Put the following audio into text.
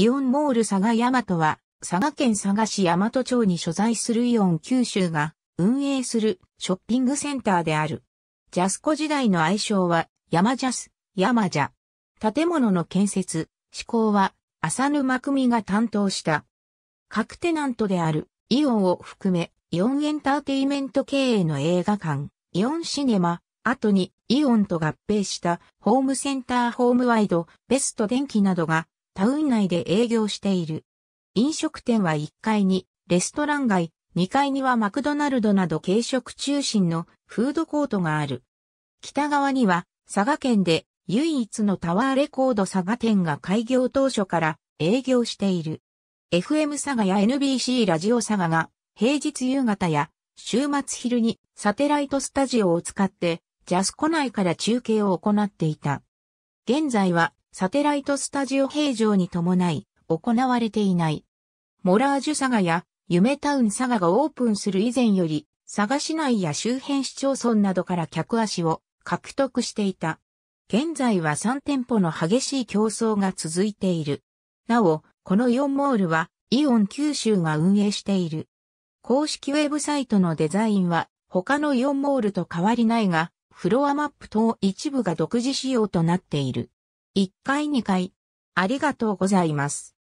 イオンモール佐賀大和は、佐賀県佐賀市大和町に所在するイオン九州が運営するショッピングセンターである。ジャスコ時代の愛称は、山ジャス、山ジャ。建物の建設、施工は、浅沼組が担当した。各テナントである、イオンを含め、イオンエンターテイメント経営の映画館、イオンシネマ、後にイオンと合併したホームセンターホームワイド、ベスト電気などがタウン内で営業している。飲食店は1階にレストラン街、2階にはマクドナルドなど軽食中心のフードコートがある。北側には佐賀県で唯一のタワーレコード佐賀店が開業当初から営業している。FM 佐賀や NBC ラジオ佐賀が平日夕方や週末昼にサテライトスタジオを使ってジャスコ内から中継を行っていた。現在はサテライトスタジオ平常に伴い、行われていない。モラージュ佐賀や、夢タウン佐賀がオープンする以前より、佐賀市内や周辺市町村などから客足を獲得していた。現在は3店舗の激しい競争が続いている。なお、この4モールは、イオン九州が運営している。公式ウェブサイトのデザインは、他の4モールと変わりないが、フロアマップ等一部が独自仕様となっている。1回2回。ありがとうございます。